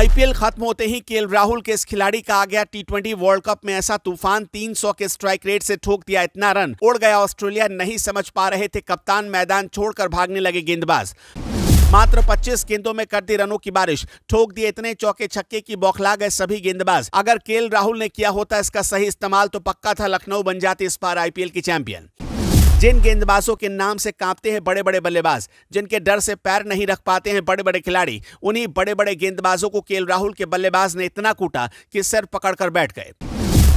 IPL खत्म होते ही KL Rahul के इस खिलाड़ी का आ गया टी वर्ल्ड कप में ऐसा तूफान 300 के स्ट्राइक रेट से ठोक दिया इतना रन उड़ गया ऑस्ट्रेलिया नहीं समझ पा रहे थे कप्तान मैदान छोड़कर भागने लगे गेंदबाज मात्र 25 गेंदों में कर दी रनों की बारिश ठोक दिए इतने चौके छक्के की बौखला गए सभी गेंदबाज अगर केएल राहुल ने किया होता इसका सही इस्तेमाल तो पक्का था लखनऊ बन जाती इस बार आईपीएल की चैंपियन जिन गेंदबाजों के नाम से कांपते हैं बड़े बड़े बल्लेबाज जिनके डर से पैर नहीं रख पाते हैं बड़े बड़े खिलाड़ी उन्हीं बड़े बड़े गेंदबाजों को के राहुल के बल्लेबाज ने इतना कूटा कि सिर पकड़कर बैठ गए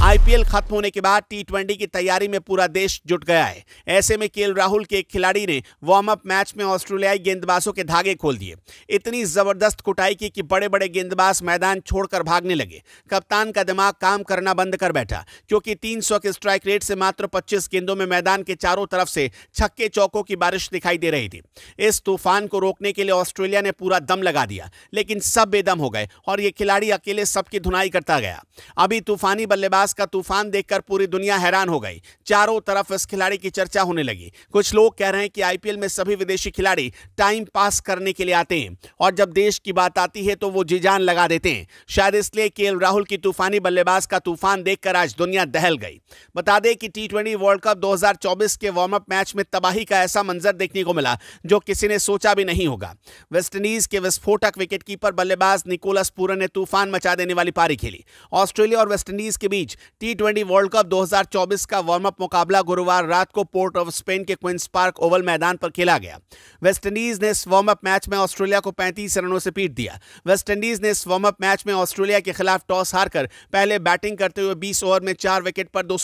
आईपीएल खत्म होने के बाद टी ट्वेंटी की तैयारी में पूरा देश जुट गया है ऐसे में केएल राहुल के एक खिलाड़ी ने वार्म अप मैच में ऑस्ट्रेलियाई गेंदबाजों के धागे खोल दिए इतनी जबरदस्त कुटाई की कि बड़े बड़े गेंदबाज मैदान छोड़कर भागने लगे कप्तान का दिमाग काम करना बंद कर बैठा क्योंकि तीन के स्ट्राइक रेट से मात्र पच्चीस गेंदों में मैदान के चारों तरफ से छक्के चौकों की बारिश दिखाई दे रही थी इस तूफान को रोकने के लिए ऑस्ट्रेलिया ने पूरा दम लगा दिया लेकिन सब बेदम हो गए और ये खिलाड़ी अकेले सबकी धुनाई करता गया अभी तूफानी बल्लेबाज का तूफान देखकर पूरी दुनिया हैरान हो गई चारों तरफ इस खिलाड़ी की चर्चा होने लगी कुछ लोग कह रहे हैं कि आईपीएल में सभी विदेशी खिलाड़ी टाइम पास करने के लिए आते हैं और जब देश की बात आती है तो वो जीजान लगा देते हैं शायद इसलिए के राहुल की तूफानी बल्लेबाज का तूफान देखकर आज दुनिया दहल गई बता दें कि टी वर्ल्ड कप दो के वार्म अप मैच में तबाही का ऐसा मंजर देखने को मिला जो किसी ने सोचा भी नहीं होगा वेस्टइंडीज के विस्फोटक विकेटकीपर बल्लेबाज निकोलस पूरन ने तूफान मचा देने वाली पारी खेली ऑस्ट्रेलिया और वेस्टइंडीज के बीच टी ट्वेंटी वर्ल्ड कप 2024 का वार्म अप मुकाबला गुरुवार रात को पोर्ट ऑफ स्पेन के क्विंस पार्क ओवल मैदान पर खेला गया वेस्टइंडीज ने इस वार्म अप मैच में ऑस्ट्रेलिया को 35 रनों से पीट दिया वेस्टइंडीज ने इस वार्म अप मैच में ऑस्ट्रेलिया के खिलाफ टॉस हारकर पहले बैटिंग करते हुए बीस ओवर में चार विकेट पर दो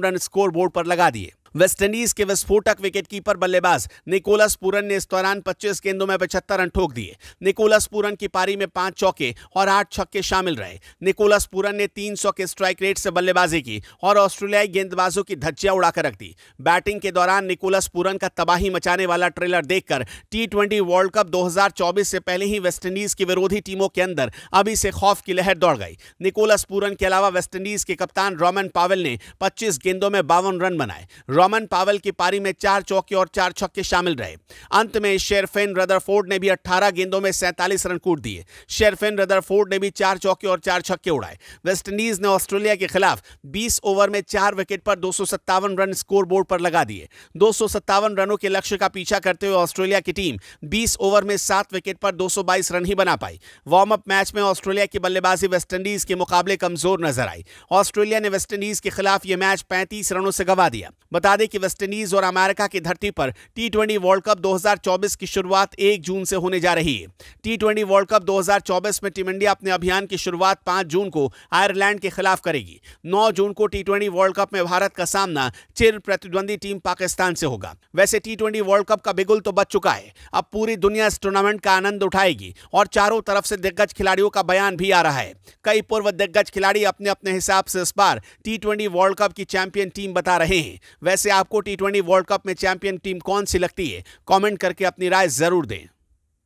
रन स्कोर बोर्ड पर लगा दिए वेस्टइंडीज के विस्फोटक विकेटकीपर बल्लेबाज निकोलस पूरन ने इस दौरान 25 गेंदों में पचहत्तर रन ठोक दिए निकोलस पूरन की पारी में पांच चौके और आठ छक्के शामिल रहे निकोलस पूरन ने 300 के स्ट्राइक रेट से बल्लेबाजी की और ऑस्ट्रेलियाई गेंदबाजों की धज्जियां उड़ाकर रख दी बैटिंग के दौरान निकोलस पूरन का तबाही मचाने वाला ट्रेलर देखकर टी वर्ल्ड कप चौबीस से पहले ही वेस्टइंडीज की विरोधी टीमों के अंदर अभी से खौफ की लहर दौड़ गई निकोलस पूरन के अलावा वेस्टइंडीज के कप्तान रोमन पावेल ने 25 गेंदों में बावन रन बनाए रोमन पावल की पारी में चार चौके और चार छक्के शामिल रहे अंत में शेरफेन रदरफोर्ड ने भी 18 गेंदों में सैंतालीस रन कूट दिए शेरफेन रदरफोर्ड ने भी चार चौके और चार छक्के उड़ाए वेस्टइंडीज ने ऑस्ट्रेलिया के खिलाफ 20 ओवर में चार विकेट पर दो रन स्कोर बोर्ड पर लगा दिए दो रनों के लक्ष्य का पीछा करते हुए ऑस्ट्रेलिया की टीम बीस ओवर में सात विकेट पर दो रन ही बना पाई वार्म अप मैच में ऑस्ट्रेलिया की बल्लेबाजी वेस्टइंडीज के मुकाबले कमजोर नजर आई ऑस्ट्रेलिया ने वेस्टइंडीज के खिलाफ यह मैच पैंतीस रनों से गवा दिया बता बता दें कि वेस्टइंडीज और अमेरिका की धरती पर टी ट्वेंटी वर्ल्ड कप 2024 की शुरुआत 1 जून से होने जा रही है टी ट्वेंटी वर्ल्ड कप 2024 में टीम इंडिया अपने अभियान की शुरुआत 5 जून को आयरलैंड के खिलाफ करेगी 9 जून को टी ट्वेंटी वर्ल्ड कप में भारत का सामना चिर प्रतिद्वंदी टीम पाकिस्तान से होगा वैसे टी ट्वेंटी वर्ल्ड कप का बिगुल तो बच चुका है अब पूरी दुनिया इस टूर्नामेंट का आनंद उठाएगी और चारों तरफ से दिग्गज खिलाड़ियों का बयान भी आ रहा है कई पूर्व दिग्गज खिलाड़ी अपने अपने हिसाब से इस बार टी वर्ल्ड कप की चैंपियन टीम बता रहे हैं वैसे से आपको टी ट्वेंटी वर्ल्ड कप में चैंपियन टीम कौन सी लगती है कॉमेंट करके अपनी राय जरूर दें